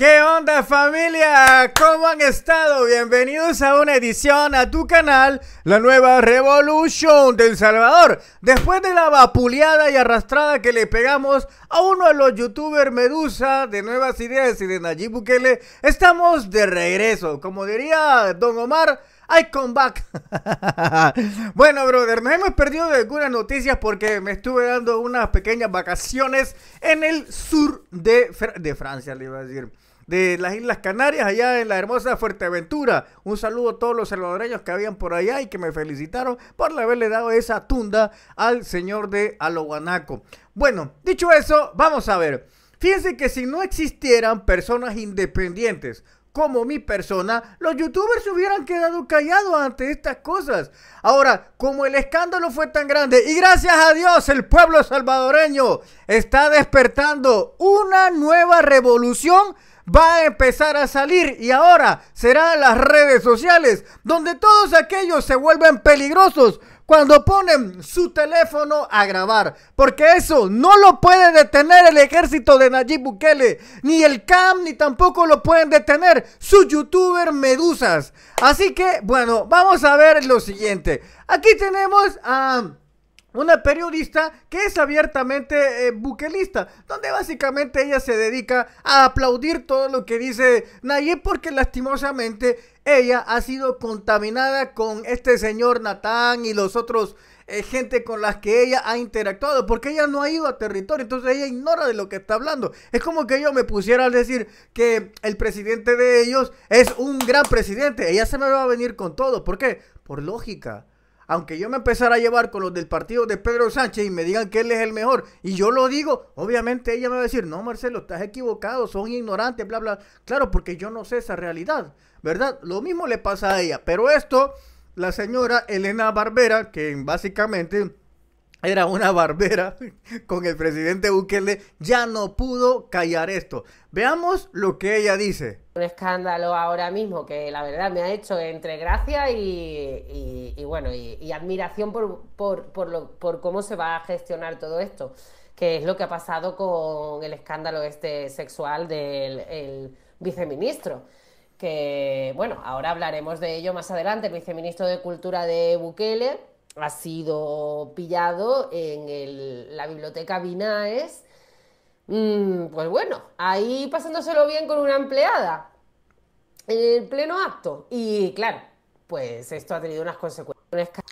¿Qué onda familia? ¿Cómo han estado? Bienvenidos a una edición a tu canal, la nueva Revolution del Salvador. Después de la vapuleada y arrastrada que le pegamos a uno de los youtubers Medusa de Nuevas Ideas y de Nayib Bukele, estamos de regreso. Como diría Don Omar, I come back. bueno, brother, nos hemos perdido de algunas noticias porque me estuve dando unas pequeñas vacaciones en el sur de, de Francia, le iba a decir de las Islas Canarias, allá en la hermosa Fuerteventura. Un saludo a todos los salvadoreños que habían por allá y que me felicitaron por haberle dado esa tunda al señor de Alohuanaco. Bueno, dicho eso, vamos a ver. Fíjense que si no existieran personas independientes, como mi persona, los youtubers hubieran quedado callados ante estas cosas. Ahora, como el escándalo fue tan grande y gracias a Dios el pueblo salvadoreño está despertando una nueva revolución, va a empezar a salir y ahora serán las redes sociales donde todos aquellos se vuelven peligrosos cuando ponen su teléfono a grabar, porque eso no lo puede detener el ejército de Nayib Bukele, ni el CAM, ni tampoco lo pueden detener sus youtubers medusas. Así que, bueno, vamos a ver lo siguiente. Aquí tenemos a una periodista que es abiertamente eh, buquelista, donde básicamente ella se dedica a aplaudir todo lo que dice Nayib porque lastimosamente ella ha sido contaminada con este señor Natán y los otros eh, gente con las que ella ha interactuado, porque ella no ha ido a territorio, entonces ella ignora de lo que está hablando. Es como que yo me pusiera a decir que el presidente de ellos es un gran presidente, ella se me va a venir con todo, ¿por qué? Por lógica aunque yo me empezara a llevar con los del partido de Pedro Sánchez y me digan que él es el mejor, y yo lo digo, obviamente ella me va a decir, no, Marcelo, estás equivocado, son ignorantes, bla, bla. Claro, porque yo no sé esa realidad, ¿verdad? Lo mismo le pasa a ella, pero esto, la señora Elena Barbera, que básicamente era una barbera con el presidente Bukele, ya no pudo callar esto. Veamos lo que ella dice. Un escándalo ahora mismo que la verdad me ha hecho entre gracia y, bueno, y, admiración por, por, cómo se va a gestionar todo esto, que es lo que ha pasado con el escándalo este sexual del viceministro que bueno, ahora hablaremos de ello más adelante, el viceministro de Cultura de Bukele, ha sido pillado en la biblioteca Binaes. Mm, pues bueno, ahí pasándoselo bien con una empleada en el pleno acto. Y claro, pues esto ha tenido unas consecuencias.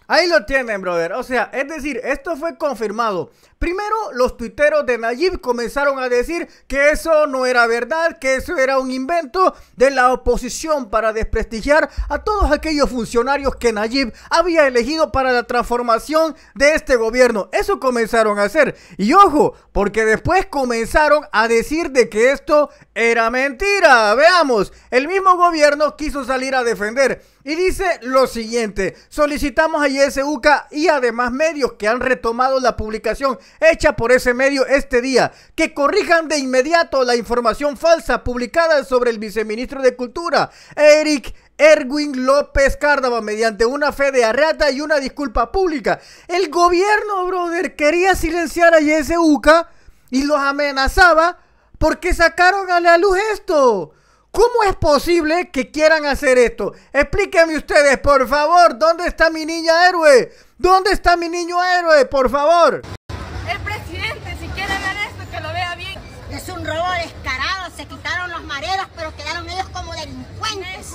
Ahí lo tienen, brother. O sea, es decir, esto fue confirmado. Primero, los tuiteros de Nayib comenzaron a decir que eso no era verdad, que eso era un invento de la oposición para desprestigiar a todos aquellos funcionarios que Nayib había elegido para la transformación de este gobierno. Eso comenzaron a hacer. Y ojo, porque después comenzaron a decir de que esto era mentira. Veamos, el mismo gobierno quiso salir a defender y dice lo siguiente, solicitamos a ISUCA y además medios que han retomado la publicación hecha por ese medio este día, que corrijan de inmediato la información falsa publicada sobre el viceministro de Cultura, Eric Erwin López Cárdava mediante una fe de arreata y una disculpa pública. El gobierno, brother, quería silenciar a Uca y los amenazaba porque sacaron a la luz esto. ¿Cómo es posible que quieran hacer esto? Explíquenme ustedes, por favor, ¿dónde está mi niña héroe? ¿Dónde está mi niño héroe, por favor? El presidente, si quiere ver esto, que lo vea bien. Es un robo descarado, se quitaron los mareros, pero quedaron ellos como delincuentes.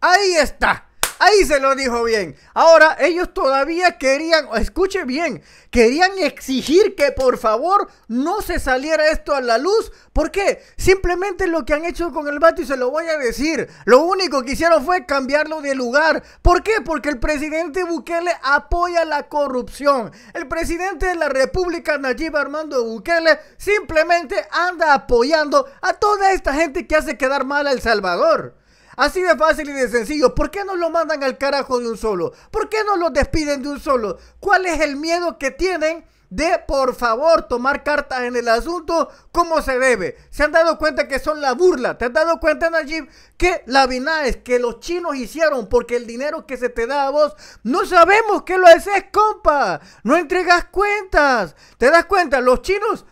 Ahí está. Ahí se lo dijo bien. Ahora, ellos todavía querían, escuche bien, querían exigir que por favor no se saliera esto a la luz. ¿Por qué? Simplemente lo que han hecho con el vato y se lo voy a decir. Lo único que hicieron fue cambiarlo de lugar. ¿Por qué? Porque el presidente Bukele apoya la corrupción. El presidente de la República, Nayib Armando Bukele, simplemente anda apoyando a toda esta gente que hace quedar mal a El Salvador. Así de fácil y de sencillo. ¿Por qué no lo mandan al carajo de un solo? ¿Por qué no lo despiden de un solo? ¿Cuál es el miedo que tienen de por favor tomar cartas en el asunto como se debe. Se han dado cuenta que son la burla. ¿Te has dado cuenta, Najib, que la es que los chinos hicieron porque el dinero que se te da a vos, no sabemos que lo haces, compa? No entregas cuentas. ¿Te das cuenta? Los chinos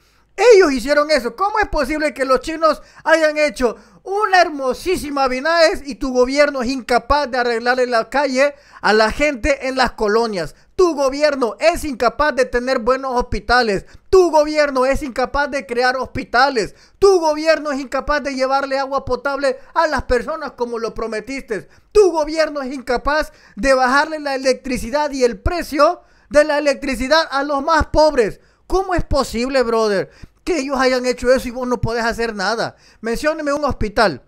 ellos hicieron eso. ¿Cómo es posible que los chinos hayan hecho una hermosísima Binaes y tu gobierno es incapaz de arreglarle la calle a la gente en las colonias. Tu gobierno es incapaz de tener buenos hospitales. Tu gobierno es incapaz de crear hospitales. Tu gobierno es incapaz de llevarle agua potable a las personas como lo prometiste. Tu gobierno es incapaz de bajarle la electricidad y el precio de la electricidad a los más pobres. ¿Cómo es posible, brother, ellos hayan hecho eso y vos no podés hacer nada. Mencióneme un hospital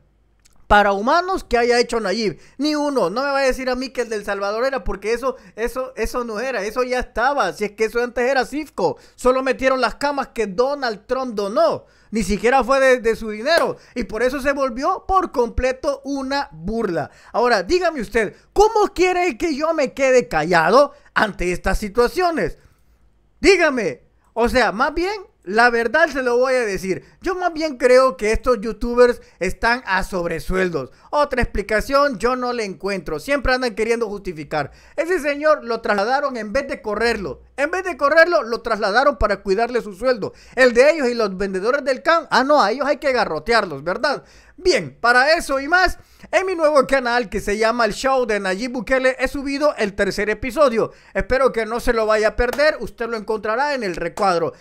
para humanos que haya hecho Nayib. Ni uno. No me va a decir a mí que el del Salvador era, porque eso, eso, eso no era. Eso ya estaba. Si es que eso antes era Cifco. Solo metieron las camas que Donald Trump donó. Ni siquiera fue de, de, su dinero. Y por eso se volvió por completo una burla. Ahora, dígame usted, ¿cómo quiere que yo me quede callado ante estas situaciones? Dígame. O sea, más bien la verdad se lo voy a decir. Yo más bien creo que estos youtubers están a sobresueldos. Otra explicación yo no le encuentro. Siempre andan queriendo justificar. Ese señor lo trasladaron en vez de correrlo. En vez de correrlo, lo trasladaron para cuidarle su sueldo. El de ellos y los vendedores del can. Ah, no, a ellos hay que garrotearlos, ¿verdad? Bien, para eso y más, en mi nuevo canal que se llama El Show de Nayib Bukele he subido el tercer episodio. Espero que no se lo vaya a perder. Usted lo encontrará en el recuadro.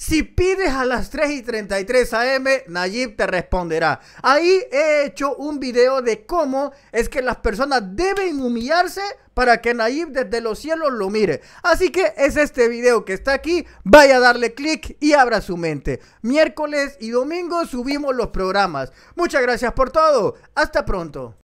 Si pides a las 3 y 33 am, Nayib te responderá. Ahí he hecho un video de cómo es que las personas deben humillarse para que Nayib desde los cielos lo mire. Así que es este video que está aquí. Vaya a darle clic y abra su mente. Miércoles y domingo subimos los programas. Muchas gracias por todo. Hasta pronto.